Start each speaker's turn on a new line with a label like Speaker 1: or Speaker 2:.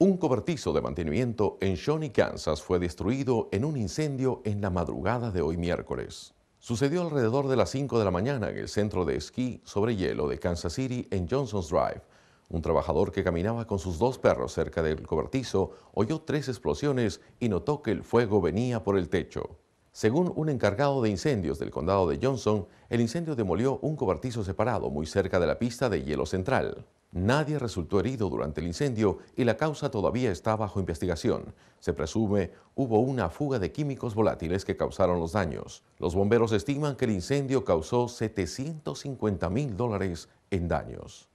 Speaker 1: Un cobertizo de mantenimiento en Shawnee, Kansas, fue destruido en un incendio en la madrugada de hoy miércoles. Sucedió alrededor de las 5 de la mañana en el centro de esquí sobre hielo de Kansas City en Johnson's Drive. Un trabajador que caminaba con sus dos perros cerca del cobertizo oyó tres explosiones y notó que el fuego venía por el techo. Según un encargado de incendios del condado de Johnson, el incendio demolió un cobertizo separado muy cerca de la pista de hielo central. Nadie resultó herido durante el incendio y la causa todavía está bajo investigación. Se presume hubo una fuga de químicos volátiles que causaron los daños. Los bomberos estiman que el incendio causó 750 mil dólares en daños.